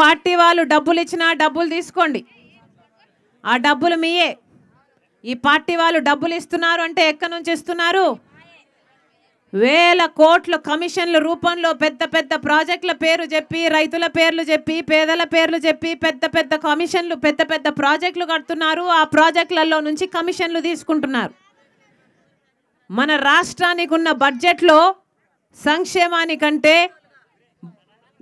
party వాళ్ళు డబ్బులు ఇచ్చినా డబ్బులు తీసుకోండి ఆ డబ్బులు మీయే ఈ పార్టీ వాళ్ళు డబ్బులు ఇస్తున్నారు అంటే ఎక్కడి నుంచి ఇస్తున్నారు వేల కోట్ల కమిషన్ల రూపంలో పెద్ద పెద్ద ప్రాజెక్టుల పేరు చెప్పి రైతుల పేర్లు చెప్పి పేదల పేర్లు చెప్పి పెద్ద పెద్ద కమిషన్లు పెద్ద పెద్ద ప్రాజెక్టులు కడుతున్నారు ఆ ప్రాజెక్టులలో నుంచి కమిషన్లు తీసుకుంటున్నారు మన రాష్ట్రానికి ఉన్న బడ్జెట్లో సంక్షేమానికంటే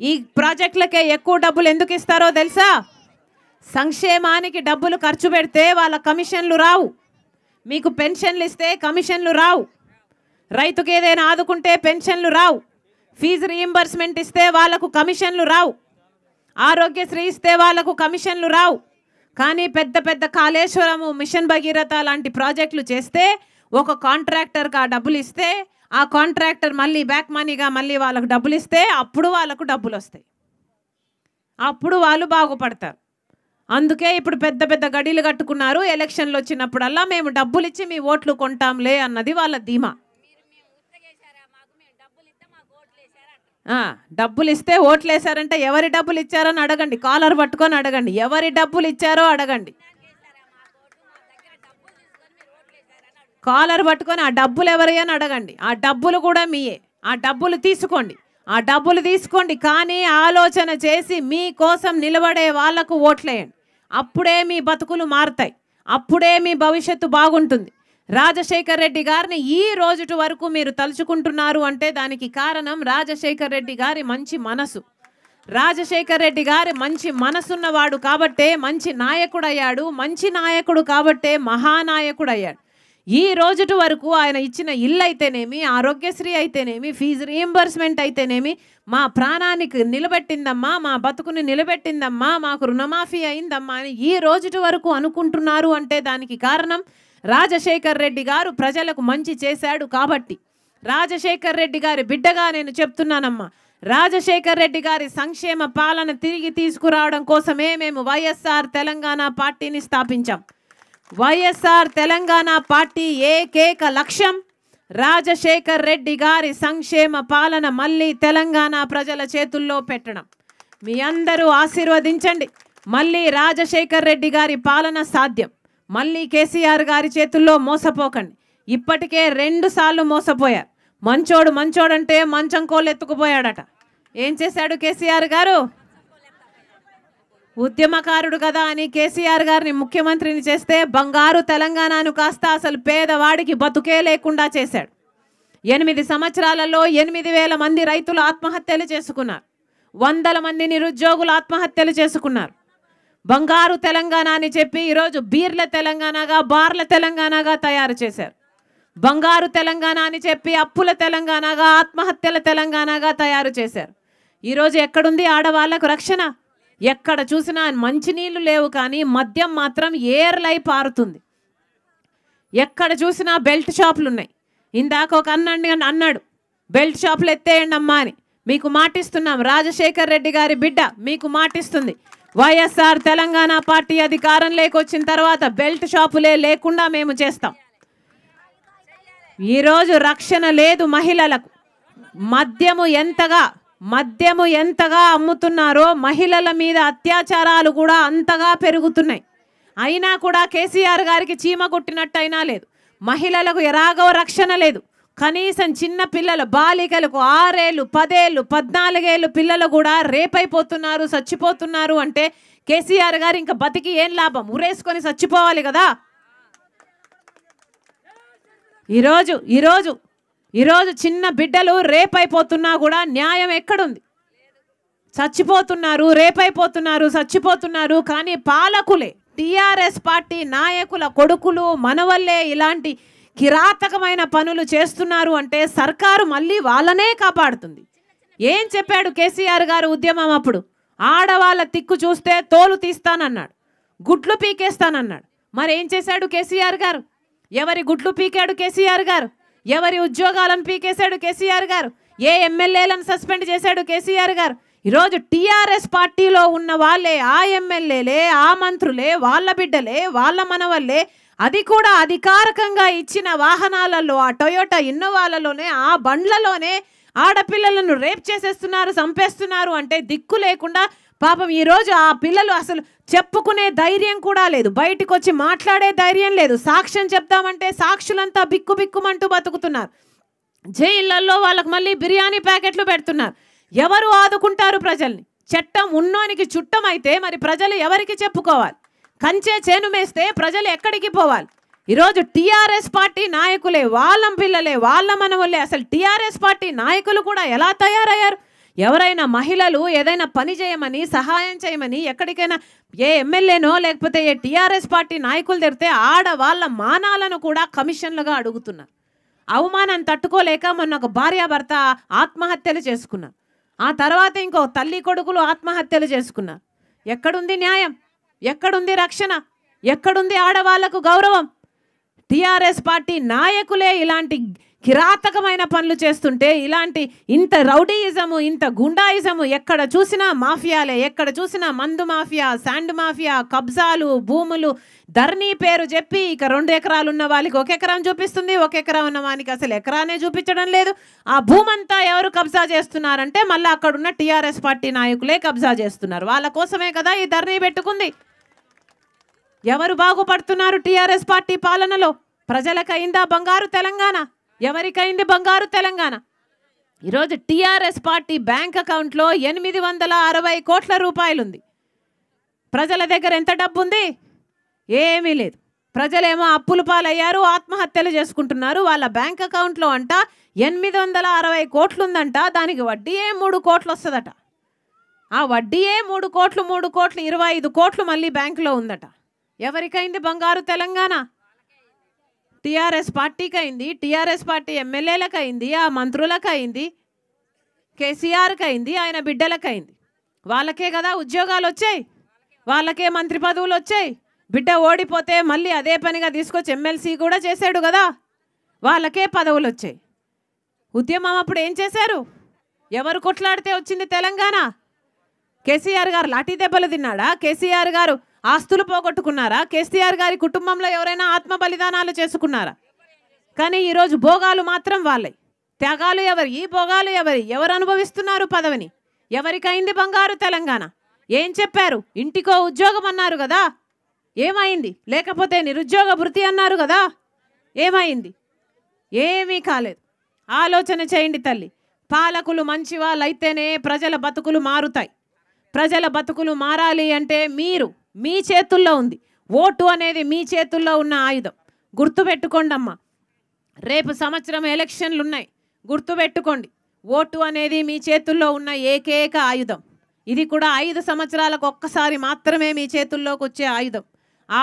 ఈ ప్రాజెక్టులకే ఎక్కువ డబ్బులు ఎందుకు ఇస్తారో తెలుసా సంక్షేమానికి డబ్బులు ఖర్చు పెడితే వాళ్ళ కమిషన్లు రావు మీకు పెన్షన్లు ఇస్తే కమిషన్లు రావు రైతుకి ఏదైనా ఆదుకుంటే పెన్షన్లు రావు ఫీజు రీఎంబర్స్మెంట్ ఇస్తే వాళ్లకు కమిషన్లు రావు ఆరోగ్యశ్రీ ఇస్తే వాళ్లకు కమిషన్లు రావు కానీ పెద్ద పెద్ద కాళేశ్వరము మిషన్ భగీరథ లాంటి ప్రాజెక్టులు చేస్తే ఒక కాంట్రాక్టర్కి ఆ డబ్బులు ఇస్తే ఆ కాంట్రాక్టర్ మళ్ళీ బ్యాక్ మనీగా మళ్ళీ వాళ్ళకు డబ్బులు ఇస్తే అప్పుడు వాళ్ళకు డబ్బులు వస్తాయి అప్పుడు వాళ్ళు బాగుపడతారు అందుకే ఇప్పుడు పెద్ద పెద్ద గడీలు కట్టుకున్నారు ఎలక్షన్లు వచ్చినప్పుడల్లా మేము డబ్బులు ఇచ్చి మీ ఓట్లు కొంటాంలే అన్నది వాళ్ళ ధీమా డబ్బులు ఇస్తే ఓట్లు వేసారంటే ఎవరి డబ్బులు ఇచ్చారని అడగండి కాలర్ పట్టుకొని అడగండి ఎవరి డబ్బులు ఇచ్చారో అడగండి కాలర్ పట్టుకొని ఆ డబ్బులు ఎవరి అని అడగండి ఆ డబ్బులు కూడా మీయే ఆ డబ్బులు తీసుకోండి ఆ డబ్బులు తీసుకోండి కానీ ఆలోచన చేసి మీ కోసం నిలబడే వాళ్లకు ఓట్లేయండి అప్పుడే మీ బతుకులు మారుతాయి అప్పుడే మీ భవిష్యత్తు బాగుంటుంది రాజశేఖర్ రెడ్డి గారిని ఈ రోజుటి వరకు మీరు తలుచుకుంటున్నారు అంటే దానికి కారణం రాజశేఖర్ రెడ్డి గారి మంచి మనసు రాజశేఖర్ రెడ్డి గారి మంచి మనసున్నవాడు కాబట్టే మంచి నాయకుడు అయ్యాడు మంచి నాయకుడు కాబట్టే మహానాయకుడు అయ్యాడు ఈ రోజుటి వరకు ఆయన ఇచ్చిన ఇల్లు అయితేనేమి ఆరోగ్యశ్రీ అయితేనేమి ఫీజు రీఎంబర్స్మెంట్ అయితేనేమి మా ప్రాణానికి నిలబెట్టిందమ్మా మా బతుకుని నిలబెట్టిందమ్మా మాకు రుణమాఫీ అయిందమ్మా అని ఈ రోజుటి వరకు అనుకుంటున్నారు అంటే దానికి కారణం రాజశేఖర్ రెడ్డి గారు ప్రజలకు మంచి చేశాడు కాబట్టి రాజశేఖర్ రెడ్డి గారి బిడ్డగా నేను చెప్తున్నానమ్మా రాజశేఖర్ రెడ్డి గారి సంక్షేమ పాలన తిరిగి తీసుకురావడం కోసమే మేము వైఎస్ఆర్ తెలంగాణ పార్టీని స్థాపించాం వైఎస్ఆర్ తెలంగాణ పార్టీ ఏకైక లక్ష్యం రాజశేఖర్ రెడ్డి గారి సంక్షేమ పాలన మళ్ళీ తెలంగాణ ప్రజల చేతుల్లో పెట్టడం మీ అందరూ ఆశీర్వదించండి మళ్ళీ రాజశేఖర్ రెడ్డి గారి పాలన సాధ్యం మళ్ళీ కేసీఆర్ గారి చేతుల్లో మోసపోకండి ఇప్పటికే రెండుసార్లు మోసపోయారు మంచోడు మంచోడంటే మంచం కోళ్ళు ఎత్తుకుపోయాడట ఏం చేశాడు కేసీఆర్ గారు ఉద్యమకారుడు కదా అని కేసీఆర్ గారిని ముఖ్యమంత్రిని చేస్తే బంగారు తెలంగాణను కాస్త అసలు పేదవాడికి బతుకే లేకుండా చేశాడు ఎనిమిది సంవత్సరాలలో ఎనిమిది వేల మంది రైతులు ఆత్మహత్యలు చేసుకున్నారు వందల మంది నిరుద్యోగులు ఆత్మహత్యలు చేసుకున్నారు బంగారు తెలంగాణ అని చెప్పి ఈరోజు బీర్ల తెలంగాణగా బార్ల తెలంగాణగా తయారు చేశారు బంగారు తెలంగాణ అని చెప్పి అప్పుల తెలంగాణగా ఆత్మహత్యల తెలంగాణగా తయారు చేశారు ఈరోజు ఎక్కడుంది ఆడవాళ్లకు రక్షణ ఎక్కడ చూసినా మంచినీళ్ళు లేవు కానీ మద్యం మాత్రం ఏర్లై పారుతుంది ఎక్కడ చూసినా బెల్ట్ షాపులు ఉన్నాయి ఇందాక ఒక అన్నండి అన్నాడు బెల్ట్ షాపులు ఎత్తేయండి అమ్మా అని మీకు మాటిస్తున్నాం రాజశేఖర్ రెడ్డి గారి బిడ్డ మీకు మాటిస్తుంది వైఎస్ఆర్ తెలంగాణ పార్టీ అధికారం లేకొచ్చిన తర్వాత బెల్ట్ షాపులే లేకుండా మేము చేస్తాం ఈరోజు రక్షణ లేదు మహిళలకు మద్యము ఎంతగా మద్యము ఎంతగా అమ్ముతున్నారో మహిళల మీద అత్యాచారాలు కూడా అంతగా పెరుగుతున్నాయి అయినా కూడా కేసీఆర్ గారికి చీమ కొట్టినట్టయినా లేదు మహిళలకు ఎలాగో రక్షణ లేదు కనీసం చిన్న పిల్లలు బాలికలకు ఆరేళ్ళు పదేళ్ళు పద్నాలుగేళ్ళు పిల్లలు కూడా రేపైపోతున్నారు చచ్చిపోతున్నారు అంటే కేసీఆర్ గారు ఇంకా బతికి ఏం లాభం ఉరేసుకొని చచ్చిపోవాలి కదా ఈరోజు ఈరోజు ఈరోజు చిన్న బిడ్డలు రేపైపోతున్నా కూడా న్యాయం ఎక్కడుంది చచ్చిపోతున్నారు రేపైపోతున్నారు చచ్చిపోతున్నారు కానీ పాలకులే టీఆర్ఎస్ పార్టీ నాయకుల కొడుకులు మనవల్లే ఇలాంటి కిరాతకమైన పనులు చేస్తున్నారు అంటే సర్కారు మళ్ళీ వాళ్ళనే కాపాడుతుంది ఏం చెప్పాడు కేసీఆర్ గారు ఉద్యమం అప్పుడు ఆడవాళ్ళ తిక్కు చూస్తే తోలు తీస్తానన్నాడు గుట్లు పీకేస్తానన్నాడు మరి ఏం చేశాడు కేసీఆర్ గారు ఎవరి గుట్లు పీకాడు కేసీఆర్ గారు ఎవరి ఉద్యోగాలను పీకేశాడు కేసీఆర్ గారు ఏ ఎమ్మెల్యేలను సస్పెండ్ చేశాడు కేసీఆర్ గారు ఈరోజు టీఆర్ఎస్ పార్టీలో ఉన్న వాళ్ళే ఆ ఎమ్మెల్యేలే ఆ మంత్రులే వాళ్ళ బిడ్డలే వాళ్ళ మనవల్లే అది కూడా అధికారికంగా ఇచ్చిన వాహనాలలో ఆ టొయోటా ఇన్నోవాలలోనే ఆ బండ్లలోనే ఆడపిల్లలను రేప్ చేసేస్తున్నారు చంపేస్తున్నారు అంటే దిక్కు లేకుండా పాపం ఈరోజు ఆ పిల్లలు అసలు చెప్పుకునే ధైర్యం కూడా లేదు బయటకు వచ్చి మాట్లాడే ధైర్యం లేదు సాక్ష్యం చెప్తామంటే సాక్షులంతా బిక్కు బిక్కుమంటూ బతుకుతున్నారు జైళ్ళల్లో వాళ్ళకి మళ్ళీ బిర్యానీ ప్యాకెట్లు పెడుతున్నారు ఎవరు ఆదుకుంటారు ప్రజల్ని చట్టం ఉన్నోనికి చుట్టం అయితే మరి ప్రజలు ఎవరికి చెప్పుకోవాలి కంచే చేను మేస్తే ప్రజలు ఎక్కడికి పోవాలి ఈరోజు టీఆర్ఎస్ పార్టీ నాయకులే వాళ్ళం పిల్లలే వాళ్ళ మనవలే అసలు టీఆర్ఎస్ పార్టీ నాయకులు కూడా ఎలా తయారయ్యారు ఎవరైనా మహిళలు ఏదైనా పని చేయమని సహాయం చేయమని ఎక్కడికైనా ఏ ఎమ్మెల్యేనో లేకపోతే ఏ టీఆర్ఎస్ పార్టీ నాయకులు తెరితే ఆడవాళ్ళ మానాలను కూడా కమిషన్లుగా అడుగుతున్నారు అవమానం తట్టుకోలేక మొన్న ఒక భార్యాభర్త ఆత్మహత్యలు చేసుకున్నారు ఆ తర్వాత ఇంకో తల్లి కొడుకులు ఆత్మహత్యలు చేసుకున్నారు ఎక్కడుంది న్యాయం ఎక్కడుంది రక్షణ ఎక్కడుంది ఆడవాళ్లకు గౌరవం టీఆర్ఎస్ పార్టీ నాయకులే ఇలాంటి కిరాతకమైన పనులు చేస్తుంటే ఇలాంటి ఇంత రౌడీయిజము ఇంత గుండాయిజము ఎక్కడ చూసినా మాఫియాలే ఎక్కడ చూసినా మందు మాఫియా శాండ్ మాఫియా కబ్జాలు భూములు ధర్నీ పేరు చెప్పి ఇక రెండు ఎకరాలు ఉన్న వాళ్ళకి ఒక ఎకరం చూపిస్తుంది ఒక ఎకరం ఉన్న వానికి అసలు ఎకరానే చూపించడం లేదు ఆ భూమంతా ఎవరు కబ్జా చేస్తున్నారంటే మళ్ళీ అక్కడ ఉన్న టీఆర్ఎస్ పార్టీ నాయకులే కబ్జా చేస్తున్నారు వాళ్ళ కోసమే కదా ఈ ధర్నీ పెట్టుకుంది ఎవరు బాగుపడుతున్నారు టీఆర్ఎస్ పార్టీ పాలనలో ప్రజలకైందా బంగారు తెలంగాణ ఎవరికైంది బంగారు తెలంగాణ ఈరోజు టీఆర్ఎస్ పార్టీ బ్యాంక్ అకౌంట్లో ఎనిమిది వందల అరవై కోట్ల రూపాయలుంది ప్రజల దగ్గర ఎంత డబ్బు ఉంది ఏమీ లేదు ప్రజలేమో అప్పులు పాలయ్యారు ఆత్మహత్యలు చేసుకుంటున్నారు వాళ్ళ బ్యాంక్ అకౌంట్లో అంట ఎనిమిది వందల అరవై కోట్లు ఉందంట దానికి వడ్డీయే మూడు కోట్లు వస్తుందట ఆ వడ్డీయే మూడు కోట్లు మూడు కోట్లు ఇరవై ఐదు కోట్లు మళ్ళీ బ్యాంకులో ఉందట ఎవరికైంది బంగారు తెలంగాణ టీఆర్ఎస్ పార్టీకి అయింది టీఆర్ఎస్ పార్టీ ఎమ్మెల్యేలకు అయింది ఆ మంత్రులకు అయింది కేసీఆర్కి అయింది ఆయన బిడ్డలకు అయింది వాళ్ళకే కదా ఉద్యోగాలు వచ్చాయి వాళ్ళకే మంత్రి పదవులు వచ్చాయి బిడ్డ ఓడిపోతే మళ్ళీ అదే పనిగా తీసుకొచ్చి ఎమ్మెల్సీ కూడా చేశాడు కదా వాళ్ళకే పదవులు వచ్చాయి ఉద్యమం అప్పుడు ఏం చేశారు ఎవరు కొట్లాడితే వచ్చింది తెలంగాణ కేసీఆర్ గారు లాఠీ దెబ్బలు తిన్నాడా కేసీఆర్ గారు ఆస్తులు పోగొట్టుకున్నారా కేసీఆర్ గారి కుటుంబంలో ఎవరైనా ఆత్మ బలిదానాలు చేసుకున్నారా కానీ ఈరోజు భోగాలు మాత్రం వాళ్ళే త్యాగాలు ఎవరి ఈ భోగాలు ఎవరి ఎవరు అనుభవిస్తున్నారు పదవిని ఎవరికైంది బంగారు తెలంగాణ ఏం చెప్పారు ఇంటికో ఉద్యోగం అన్నారు కదా ఏమైంది లేకపోతే నిరుద్యోగ భృతి అన్నారు కదా ఏమైంది ఏమీ కాలేదు ఆలోచన చేయండి తల్లి పాలకులు మంచి వాళ్ళైతేనే ప్రజల బతుకులు మారుతాయి ప్రజల బతుకులు మారాలి అంటే మీరు మీ చేతుల్లో ఉంది ఓటు అనేది మీ చేతుల్లో ఉన్న ఆయుధం గుర్తుపెట్టుకోండి అమ్మా రేపు సంవత్సరం ఎలక్షన్లు ఉన్నాయి గుర్తుపెట్టుకోండి ఓటు అనేది మీ చేతుల్లో ఉన్న ఏకైక ఆయుధం ఇది కూడా ఐదు సంవత్సరాలకు ఒక్కసారి మాత్రమే మీ చేతుల్లోకి వచ్చే ఆయుధం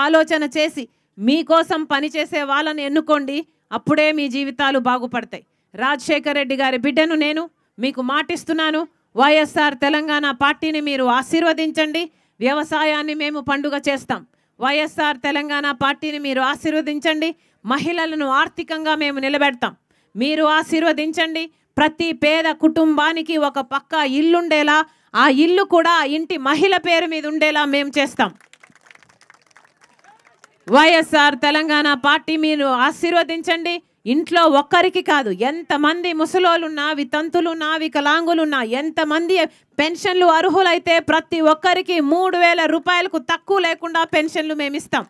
ఆలోచన చేసి మీకోసం పనిచేసే వాళ్ళని ఎన్నుకోండి అప్పుడే మీ జీవితాలు బాగుపడతాయి రాజశేఖర రెడ్డి గారి బిడ్డను నేను మీకు మాటిస్తున్నాను వైఎస్ఆర్ తెలంగాణ పార్టీని మీరు ఆశీర్వదించండి వ్యవసాయాన్ని మేము పండుగ చేస్తాం వైఎస్ఆర్ తెలంగాణ పార్టీని మీరు ఆశీర్వదించండి మహిళలను ఆర్థికంగా మేము నిలబెడతాం మీరు ఆశీర్వదించండి ప్రతి పేద కుటుంబానికి ఒక పక్క ఇల్లుండేలా ఆ ఇల్లు కూడా ఇంటి మహిళ పేరు మీద ఉండేలా మేము చేస్తాం వైఎస్ఆర్ తెలంగాణ పార్టీ మీరు ఆశీర్వదించండి ఇంట్లో ఒక్కరికి కాదు ఎంతమంది ముసలోళ్ళున్నా వితంతులున్నా వికలాంగులున్నా ఎంతమంది పెన్షన్లు అర్హులైతే ప్రతి ఒక్కరికి మూడు వేల రూపాయలకు తక్కువ లేకుండా పెన్షన్లు మేమిస్తాం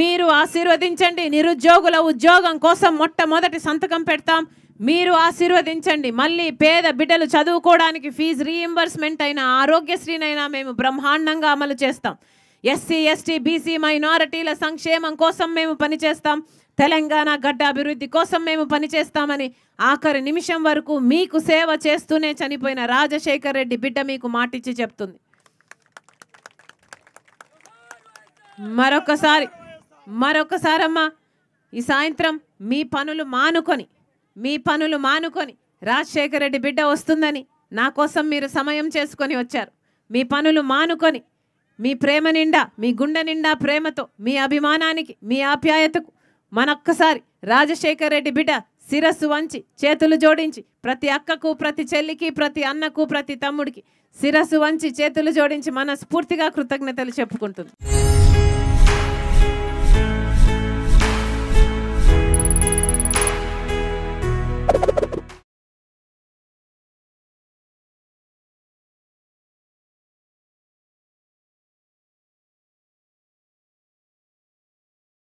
మీరు ఆశీర్వదించండి నిరుద్యోగుల ఉద్యోగం కోసం మొట్టమొదటి సంతకం పెడతాం మీరు ఆశీర్వదించండి మళ్ళీ పేద బిడ్డలు చదువుకోవడానికి ఫీజు రీఇంబర్స్మెంట్ అయినా ఆరోగ్యశ్రీనైనా మేము బ్రహ్మాండంగా అమలు చేస్తాం ఎస్సీ ఎస్టీ బీసీ మైనారిటీల సంక్షేమం కోసం మేము పనిచేస్తాం తెలంగాణ గడ్డ అభివృద్ధి కోసం మేము పనిచేస్తామని ఆఖరి నిమిషం వరకు మీకు సేవ చేస్తూనే చనిపోయిన రాజశేఖర్ రెడ్డి బిడ్డ మీకు మాటిచ్చి చెప్తుంది మరొకసారి మరొకసారమ్మా ఈ సాయంత్రం మీ పనులు మానుకొని మీ పనులు మానుకొని రాజశేఖర రెడ్డి బిడ్డ వస్తుందని నా కోసం మీరు సమయం చేసుకొని వచ్చారు మీ పనులు మానుకొని మీ ప్రేమ నిండా మీ గుండె నిండా ప్రేమతో మీ అభిమానానికి మీ ఆప్యాయతకు మనొక్కసారి రాజశేఖర్ రెడ్డి బిడ్డ శిరస్సు వంచి చేతులు జోడించి ప్రతి అక్కకు ప్రతి చెల్లికి ప్రతి అన్నకు ప్రతి తమ్ముడికి శిరస్సు వంచి చేతులు జోడించి మనస్ఫూర్తిగా కృతజ్ఞతలు చెప్పుకుంటుంది